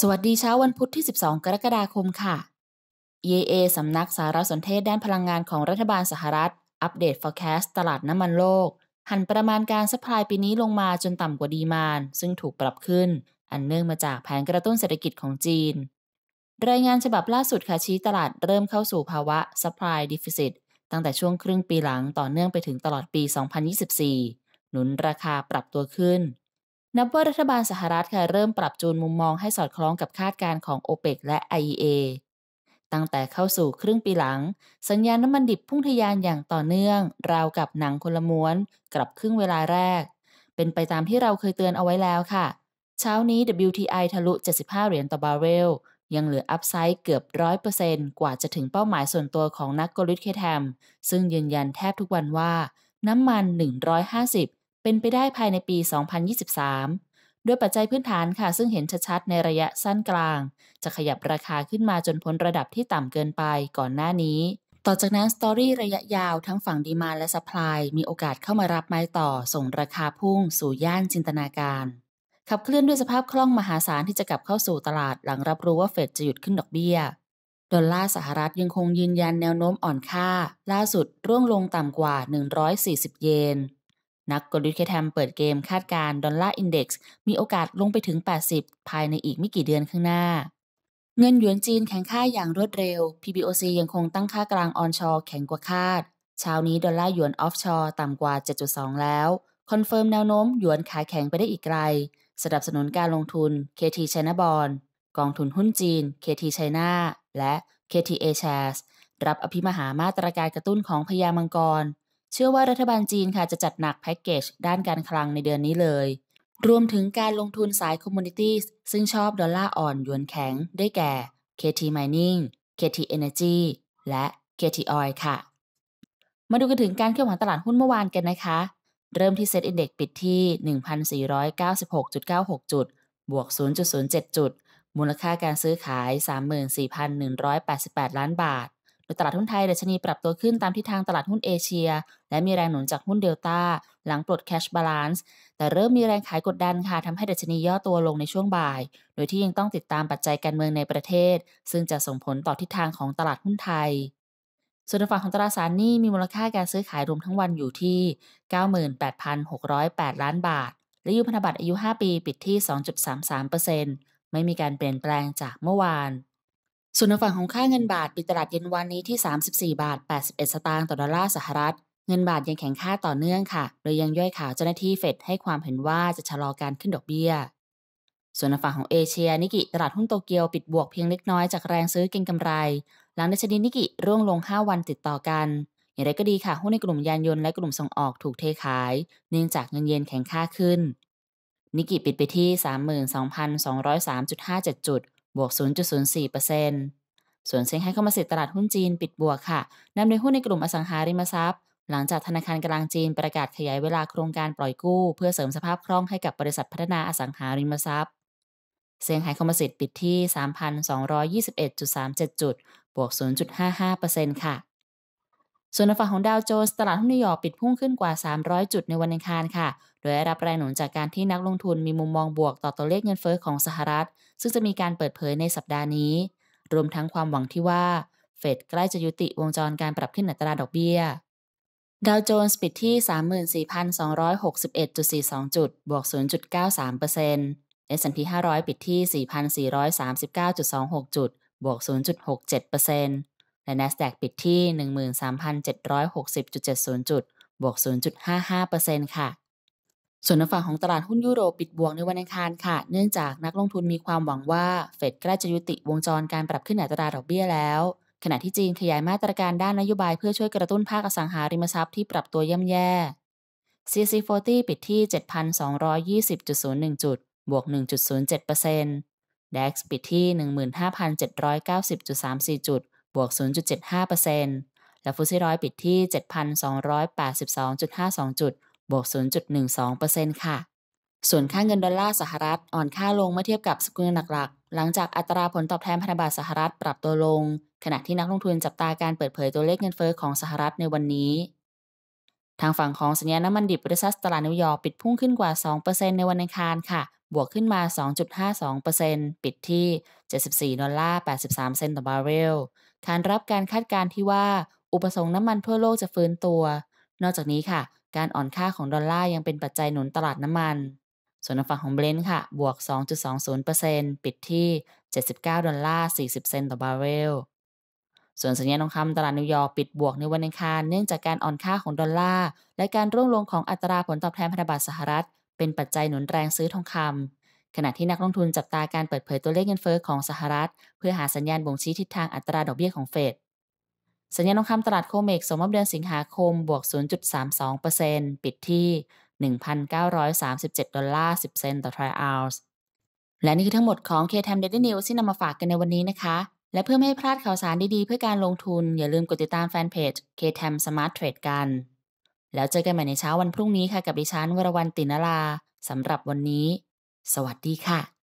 สวัสดีเช้า วันพุธที่ 12 กรกฎาคมค่ะ EA สำนักสารสนเทศด้านพลังงานของรัฐบาลสหรัฐอัปเดต forecast ตลาดน้ำมันโลก หันประมาณการสป라이ปีนี้ลงมาจนต่ำกว่าดีมาน ซึ่งถูกปรับขึ้น อันเนื่องมาจากแผนกระตุ้นเศรษฐกิจของจีน รายงานฉบับล่าสุดค่ะชี้ตลาดเริ่มเข้าสู่ภาวะ supply deficit ตั้งแต่ช่วงครึ่งปีหลังต่อเนื่องไปถึงตลอดปี2024หนุนราคาปรับตัวขึ้นนับว่ารัฐบาลสหรัฐค่ะ เริ่มปรับจูนมุมมองให้สอดคล้องกับคาดการณ์ของ o อเปและ IEA ตั้งแต่เข้าสู่ครึ่งปีหลัง สัญญาณน้ำมันดิบพุ่งทะยานอย่างต่อเนื่อง ราวกับหนังคนละม้วน กลับครึ่งเวลาแรก เป็นไปตามที่เราเคยเตือนเอาไว้แล้วค่ะ เช้านี้ WTI ทะลุ 75 เหรียญต่อบาร์เรลยังเหลืออัพไซด์เกือบ 100%กว่าจะถึงเป้าหมายส่วนตัวของนักกลยุทธ์เคแทมซึ่งยืนยันแทบทุกวันว่า น้ำมัน 150เป็นไปได้ภายในปี2023ด้วยปัจจัยพื้นฐานค่ะซึ่งเห็นชัดๆในระยะสั้นกลางจะขยับราคาขึ้นมาจนพ้นระดับที่ต่ำเกินไปก่อนหน้านี้ต่อจากนั้นสตอรี่ระยะยาวทั้งฝั่งดีมาและสป라이มีโอกาสเข้ามารับไม้ต่อส่งราคาพุ่งสู่ย่านจินตนาการขับเคลื่อนด้วยสภาพคล่องมหาศาลที่จะกลับเข้าสู่ตลาดหลังรับรู้ว่าเฟดจะหยุดขึ้นดอกเบี้ยดอลลาร์สหรัฐยังคงยืนยันแนวโน้มอ่อนค่าล่าสุดร่วงลงต่ำกว่า140เยนนักกลยุทธ์เคทมเปิดเกมคาดการ ดอลลาร์อินเด็กซ์มีโอกาสลงไปถึง 80 ภายในอีกไม่กี่เดือนข้างหน้าเงินหยวนจีนแข็งค่าอย่างรวดเร็ว PBOC ยังคงตั้งค่ากลางออนชอแข็งกว่าคาดเช้านี้ ดอลลาร์หยวนออฟชอต่ำกว่า 7.2 แล้ว คอนเฟิร์มแนวโน้มหยวนขายแข็งไปได้อีกไกลสนับสนุนการลงทุน KT China Bond กองทุนหุ้นจีน KT China และ KTA Shares รับอภิมหามาตรการกระตุ้นของพยามังกรเชื่อว่ารัฐบาลจีนค่ะจะจัดหนักแพ็กเกจด้านการคลังในเดือนนี้เลย รวมถึงการลงทุนสายคอมมูนิตี้ซึ่งชอบดอลลาร์อ่อนยวนแข็งได้แก่ KT Mining KT Energy และ KT Oil ค่ะ มาดูกันถึงการเคลื่อนไหวตลาดหุ้นเมื่อวานกันนะคะ เริ่มที่เซ็ตอินเด็กปิดที่ 1,496.96จุด บวก0.07 จุด มูลค่าการซื้อขาย 34,188 ล้านบาทโดยตลาดหุ้นไทยดัชนีปรับตัวขึ้นตามทิศทางตลาดหุ้นเอเชียและมีแรงหนุนจากหุ้นเดลต้าหลังปลดแคชบาลานซ์แต่เริ่มมีแรงขายกดดันค่ะทำให้ดัชนีย่อตัวลงในช่วงบ่ายโดยที่ยังต้องติดตามปัจจัยการเมืองในประเทศซึ่งจะส่งผลต่อทิศทางของตลาดหุ้นไทย ส่วนฝั่งของตราสารหนี้มีมูลค่าการซื้อขายรวมทั้งวันอยู่ที่ 98,608ล้านบาทและยูพันธบัตรอายุ 5 ปีปิดที่ 2.33%ไม่มีการเปลี่ยนแปลงจากเมื่อวานส่วนฝั่งของค่าเงินบาทปิดตลาดเย็นวันนี้ที่ 34บาท81 สตางค์ต่อดอลลาร์สหรัฐ เงินบาทยังแข็งค่าต่อเนื่องค่ะ โดยยังย่อยข่าวเจ้าหน้าที่เฟดให้ความเห็นว่าจะชะลอการขึ้นดอกเบี้ย ส่วนฝั่งของเอเชียนิกิ ตลาดหุ้นโตเกียวปิดบวกเพียงเล็กน้อยจากแรงซื้อเก็งกำไร หลังดัชนีนิกิร่วงลง5วันติดต่อกัน อย่างไรก็ดีค่ะหุ้นในกลุ่มยานยนต์และกลุ่มส่งออกถูกเทขาย เนื่องจากเงินเยนแข็งค่าขึ้น นิกิปิดไปที่ 32,203.57 จุดบวก 0.04%ส่วนเซยงไฮ้เข้ามาสิทตลาดหุ้นจีนปิดบวกค่ะ นำโดยหุ้นในกลุ่มอสังหาริมทรัพย์ หลังจากธนาคารกลางจีนประกาศขยายเวลาโครงการปล่อยกู้ เพื่อเสริมสภาพคล่องให้กับบริษัทพัฒนาอสังหาริมทรัพย์ เซยงไฮคอมมิสิตปิดที่ 3,221.37 จุด บวก 0.55%ค่ะส่วนฝั่งของดาวโจนส์ตลาดหุ้นนิวยอร์กปิดพุ่งขึ้นกว่า 300 จุดในวันอังคารค่ะ โดยได้รับแรงหนุนจากการที่นักลงทุนมีมุมมองบวกต่อตัวเลขเงินเฟอ้อของสหรัฐ ซึ่งจะมีการเปิดเผยในสัปดาห์นี้ รวมทั้งความหวังที่ว่า เฟดใกล้จะยุติวงจรการปรับขึ้นอัตราดอกเบี้ย ดาวโจนส์ปิดที่ 34,261.42จุด บวก0.93% S&P 500ปิดที่4,439.26จุด บวก0.67%และ NASDAQ ปิดที่ 13,760.70จุดบวก 0.55%ค่ะ ส่วนฝั่งของตลาดหุ้นยุโรปปิดบวกในวันอังคารค่ะ เนื่องจากนักลงทุนมีความหวังว่าเฟดใกล้จะยุติวงจรการปรับขึ้นอัตราดอกเบี้ยแล้ว ขณะที่จีนขยายมาตรการด้านนโยบายเพื่อช่วยกระตุ้นภาคอสังหาริมทรัพย์ที่ปรับตัวย่ำแย่ CC40 ปิดที่7,220.01จุดบวก1.07% DAX ปิดที่15,790.34จุดบวก 0.75%และฟุตซีร้อยปิดที่ 7,282.52จุด บวก 0.12%ค่ะ ส่วนค่าเงินดอลลาร์สหรัฐอ่อนค่าลงเมื่อเทียบกับสกุลเงินหลักๆหลังจากอัตราผลตอบแทนพันธบัตรสหรัฐปรับตัวลง ขณะที่นักลงทุนจับตาการเปิดเผยตัวเลขเงินเฟอ้อของสหรัฐในวันนี้ ทางฝั่งของสัญญาน้ำมันดิบริษัทตลาดนิวยอร์กปิดพุ่งขึ้นกว่า2%ในวันอังคารค่ะ บวกขึ้นมา2.52%ปิดที่74ดอลลาร์83เซนต์ต่อบาร์เรลฐานรับการคาดการณ์ที่ว่าอุปสงค์น้ำมันทั่วโลกจะฟื้นตัว นอกจากนี้ค่ะ การอ่อนค่าของดอลลาร์ยังเป็นปัจจัยหนุนตลาดน้ำมัน ส่วนฝั่งของเบรนท์ค่ะ บวก 2.20%ปิดที่ 79ดอลลาร์ 40 เซนต์ต่อบาร์เรล ส่วนสัญญาทองคำตลาดนิวยอร์กปิดบวกในวันอังคารเนื่องจากการอ่อนค่าของดอลลาร์และการร่วงลงของอัตราผลตอบแทนพันธบัตรสหรัฐ เป็นปัจจัยหนุนแรงซื้อทองคำขณะที่นักลงทุนจับตาการเปิดเผยตัวเลขเงินเฟอ้อของสหรัฐ เพื่อหาสัญญาณบ่งชี้ทิศทางอัตราดอกเบี้ยของเฟดสัญญาณทองคำตลาดโคเมกสมมติเดือนสิงหาคมบวก 0.32%ปิดที่ 1,937 ดอลลาร์10เซนต์ต่อทรอัลส์และนี่คือทั้งหมดของ KTM Daily News ที่นำมาฝากกันในวันนี้นะคะ และเพื่อไม่ให้พลาดข่าวสารดีๆเพื่อการลงทุนอย่าลืมกดติดตามแฟนเพจ KTM Smart Trade กัน แล้วเจอกันใหม่ในเช้าวันพรุ่งนี้ค่ะกับดิฉันวรวรรณตินลาสำหรับวันนี้สวัสดีค่ะ